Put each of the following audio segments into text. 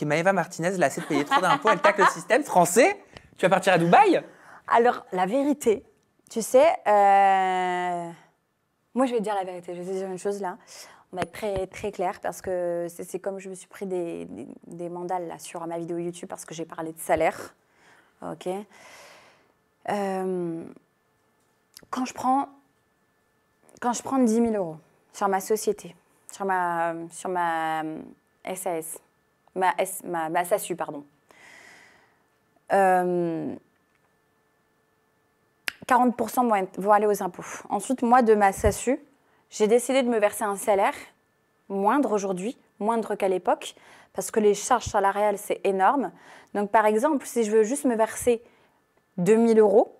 Maeva Maëva Martinez là, c'est de payer trop d'impôts, elle tacle le système français. Tu vas partir à Dubaï Alors, la vérité, tu sais, euh, moi je vais te dire la vérité, je vais te dire une chose là. On va être très, très clair parce que c'est comme je me suis pris des, mandales là, sur ma vidéo YouTube parce que j'ai parlé de salaire. Ok euh, quand, je prends, quand je prends 10 000 euros sur ma société, sur ma, sur ma SAS, euh, ma, SASU, pardon. 40% euh, vont, aller aux impôts. Ensuite, moi, de ma SASU, j'ai décidé de me verser un salaire moindre aujourd'hui, moindre qu'à l'époque, parce que les charges salariales, c'est énorme. Donc, par exemple, si je veux juste me verser 2000 euros,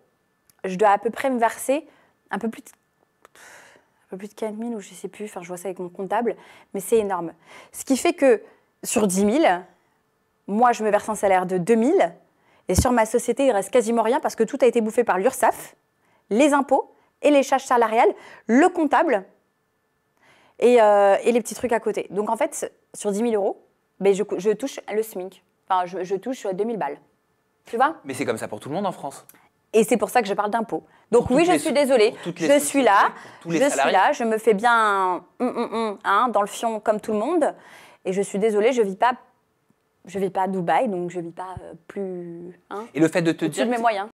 je dois à peu près me verser un peu plus de, un peu plus de ou je ne sais plus, enfin, je vois ça avec mon comptable, mais c'est énorme. Ce qui fait que sur 10 000, moi, je me verse un salaire de 2 000, et sur ma société, il reste quasiment rien parce que tout a été bouffé par l'URSSAF, les impôts et les charges salariales, le comptable et, euh, les petits trucs à côté. Donc en fait, sur 10 000 euros, ben, je, touche le SMIC. Enfin, je, je touche 000 balles. Tu vois Mais c'est comme ça pour tout le monde en France. Et c'est pour ça que je parle d'impôts. Donc oui, je suis désolée. Je suis là. Je suis là. Je me fais bien dans le fion comme tout le monde. Et je suis désolée, je vis pas, je vis pas à Dubaï, donc je vis pas euh, plus. Hein. et le fait de te dire. de mes moyens.